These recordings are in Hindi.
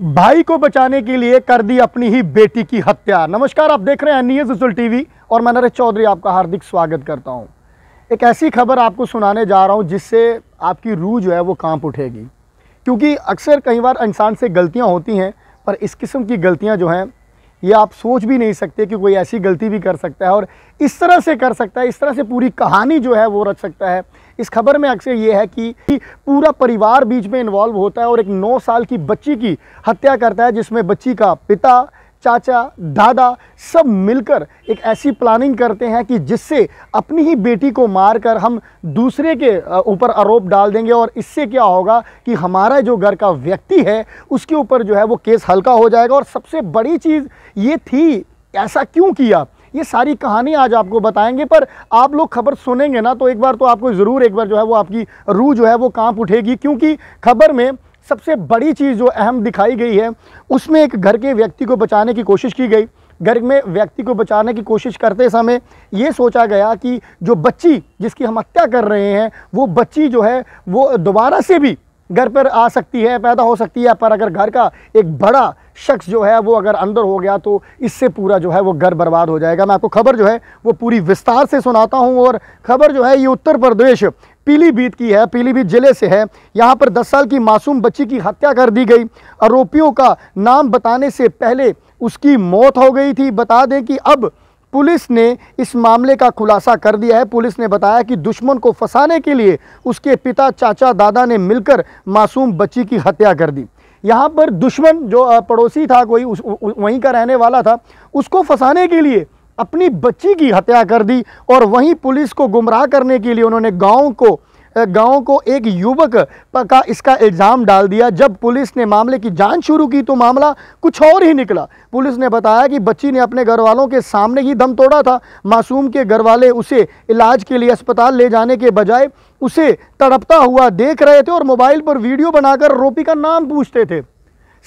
भाई को बचाने के लिए कर दी अपनी ही बेटी की हत्या नमस्कार आप देख रहे हैं एन रिजल्ट टीवी और मैं नरेश चौधरी आपका हार्दिक स्वागत करता हूं एक ऐसी खबर आपको सुनाने जा रहा हूं जिससे आपकी रूह जो है वो कांप उठेगी क्योंकि अक्सर कई बार इंसान से गलतियां होती हैं पर इस किस्म की गलतियां जो हैं ये आप सोच भी नहीं सकते कि कोई ऐसी गलती भी कर सकता है और इस तरह से कर सकता है इस तरह से पूरी कहानी जो है वो रख सकता है इस खबर में अक्सर ये है कि पूरा परिवार बीच में इन्वॉल्व होता है और एक नौ साल की बच्ची की हत्या करता है जिसमें बच्ची का पिता चाचा दादा सब मिलकर एक ऐसी प्लानिंग करते हैं कि जिससे अपनी ही बेटी को मारकर हम दूसरे के ऊपर आरोप डाल देंगे और इससे क्या होगा कि हमारा जो घर का व्यक्ति है उसके ऊपर जो है वो केस हल्का हो जाएगा और सबसे बड़ी चीज़ ये थी ऐसा क्यों किया ये सारी कहानी आज आपको बताएंगे पर आप लोग खबर सुनेंगे ना तो एक बार तो आपको ज़रूर एक बार जो है वो आपकी रूह जो है वो कांप उठेगी क्योंकि खबर में सबसे बड़ी चीज़ जो अहम दिखाई गई है उसमें एक घर के व्यक्ति को बचाने की कोशिश की गई घर में व्यक्ति को बचाने की कोशिश करते समय ये सोचा गया कि जो बच्ची जिसकी हम हत्या कर रहे हैं वो बच्ची जो है वो दोबारा से भी घर पर आ सकती है पैदा हो सकती है पर अगर घर का एक बड़ा शख्स जो है वो अगर अंदर हो गया तो इससे पूरा जो है वो घर बर्बाद हो जाएगा मैं आपको खबर जो है वो पूरी विस्तार से सुनाता हूँ और खबर जो है ये उत्तर प्रदेश पीलीभीत की है पीलीभीत ज़िले से है यहाँ पर 10 साल की मासूम बच्ची की हत्या कर दी गई आरोपियों का नाम बताने से पहले उसकी मौत हो गई थी बता दें कि अब पुलिस ने इस मामले का खुलासा कर दिया है पुलिस ने बताया कि दुश्मन को फंसाने के लिए उसके पिता चाचा दादा ने मिलकर मासूम बच्ची की हत्या कर दी यहाँ पर दुश्मन जो पड़ोसी था कोई उस वहीं का रहने वाला था उसको फंसाने के लिए अपनी बच्ची की हत्या कर दी और वहीं पुलिस को गुमराह करने के लिए उन्होंने गाँव को गांव को एक युवक का इसका इल्ज़ाम डाल दिया जब पुलिस ने मामले की जांच शुरू की तो मामला कुछ और ही निकला पुलिस ने बताया कि बच्ची ने अपने घर वालों के सामने ही दम तोड़ा था मासूम के घर वाले उसे इलाज के लिए अस्पताल ले जाने के बजाय उसे तड़पता हुआ देख रहे थे और मोबाइल पर वीडियो बनाकर रोपी का नाम पूछते थे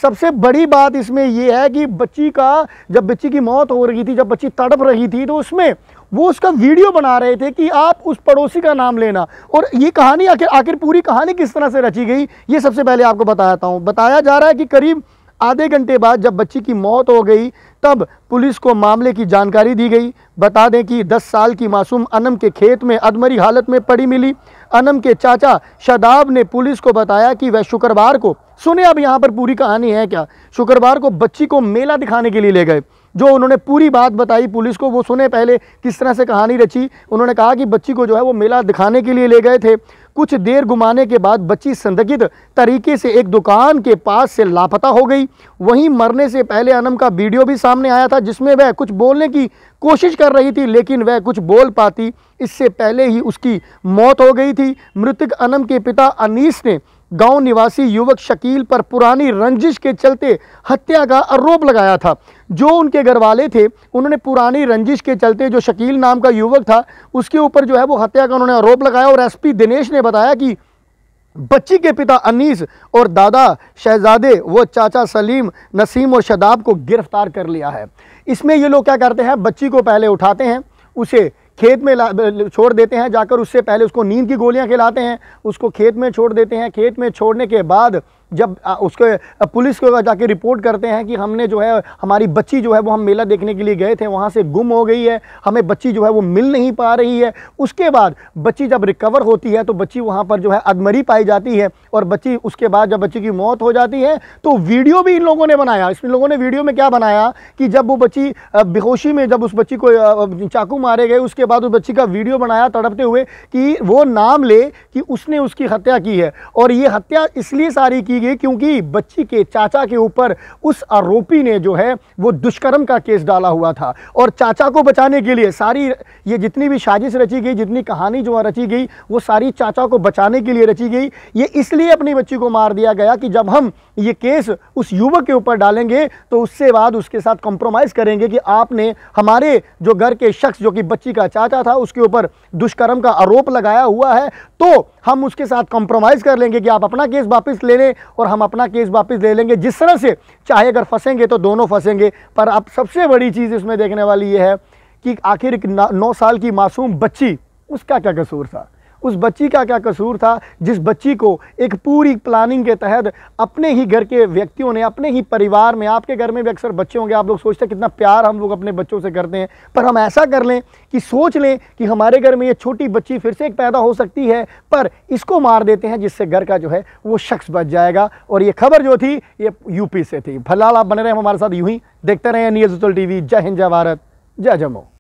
सबसे बड़ी बात इसमें यह है कि बच्ची का जब बच्ची की मौत हो रही थी जब बच्ची तड़प रही थी तो उसमें वो उसका वीडियो बना रहे थे कि आप उस पड़ोसी का नाम लेना और ये कहानी आखिर आखिर पूरी कहानी किस तरह से रची गई ये सबसे पहले आपको बताता हूँ बताया जा रहा है कि करीब आधे घंटे बाद जब बच्ची की मौत हो गई तब पुलिस को मामले की जानकारी दी गई बता दें कि 10 साल की मासूम अनम के खेत में अधमरी हालत में पड़ी मिली अनम के चाचा शदाब ने पुलिस को बताया कि वह शुक्रवार को सुने अब यहाँ पर पूरी कहानी है क्या शुक्रवार को बच्ची को मेला दिखाने के लिए ले गए जो उन्होंने पूरी बात बताई पुलिस को वो सुने पहले किस तरह से कहानी रची उन्होंने कहा कि बच्ची को जो है वो मेला दिखाने के लिए ले गए थे कुछ देर घुमाने के बाद बच्ची संदिग्ध तरीके से एक दुकान के पास से लापता हो गई वहीं मरने से पहले अनम का वीडियो भी सामने आया था जिसमें वह कुछ बोलने की कोशिश कर रही थी लेकिन वह कुछ बोल पाती इससे पहले ही उसकी मौत हो गई थी मृतक अनम के पिता अनीस ने गांव निवासी युवक शकील पर पुरानी रंजिश के चलते हत्या का आरोप लगाया था जो उनके घर वाले थे उन्होंने पुरानी रंजिश के चलते जो शकील नाम का युवक था उसके ऊपर जो है वो हत्या का उन्होंने आरोप लगाया और एसपी दिनेश ने बताया कि बच्ची के पिता अनीस और दादा शहजादे व चाचा सलीम नसीम और शदाब को गिरफ्तार कर लिया है इसमें ये लोग क्या करते हैं बच्ची को पहले उठाते हैं उसे खेत में छोड़ देते हैं जाकर उससे पहले उसको नींद की गोलियां खिलाते हैं उसको खेत में छोड़ देते हैं खेत में छोड़ने के बाद जब उसके पुलिस को जाके रिपोर्ट करते हैं कि हमने जो है हमारी बच्ची जो है वो हम मेला देखने के लिए गए थे वहाँ से गुम हो गई है हमें बच्ची जो है वो मिल नहीं पा रही है उसके बाद बच्ची जब रिकवर होती है तो बच्ची वहाँ पर जो है अधमरी पाई जाती है और बच्ची उसके बाद जब बच्ची की मौत हो जाती है तो वीडियो भी इन लोगों ने बनाया इस लोगों ने वीडियो में क्या बनाया कि जब वो बच्ची बेहोशी में जब उस बच्ची को चाकू मारे गए उसके बाद उस बच्ची का वीडियो बनाया तड़पते हुए कि वो नाम ले कि उसने उसकी हत्या की है और ये हत्या इसलिए सारी की गई क्योंकि बच्ची के चाचा के ऊपर उस आरोपी ने जो है वो दुष्कर्म का केस डाला हुआ था और चाचा को बचाने के लिए सारी ये जितनी भी साजिश रची गई जितनी कहानी जो रची गई वो सारी चाचा को बचाने के लिए रची गई ये इसलिए अपनी बच्ची को मार दिया गया कि जब हम ये केस उस युवक के ऊपर डालेंगे तो उससे बाद उसके साथ कॉम्प्रोमाइज़ करेंगे कि आपने हमारे जो घर के शख्स जो कि बच्ची का चाचा था उसके ऊपर दुष्कर्म का आरोप लगाया हुआ है तो हम उसके साथ कॉम्प्रोमाइज़ कर लेंगे कि आप अपना केस वापस ले लें और हम अपना केस वापस ले लेंगे जिस तरह से चाहे अगर फंसेंगे तो दोनों फंसेंगे पर अब सबसे बड़ी चीज़ इसमें देखने वाली ये है कि आखिर एक नौ साल की मासूम बच्ची उसका क्या कसूर था उस बच्ची का क्या कसूर था जिस बच्ची को एक पूरी प्लानिंग के तहत अपने ही घर के व्यक्तियों ने अपने ही परिवार में आपके घर में भी अक्सर बच्चे होंगे आप लोग सोचते हैं कितना प्यार हम लोग अपने बच्चों से करते हैं पर हम ऐसा कर लें कि सोच लें कि हमारे घर में ये छोटी बच्ची फिर से एक पैदा हो सकती है पर इसको मार देते हैं जिससे घर का जो है वो शख्स बच जाएगा और ये खबर जो थी ये यूपी से थी फिलहाल आप बने रहे हमारे साथ यूं ही देखते रहे न्यूज़ टी वी जय हिंद जय भारत जय जम्मू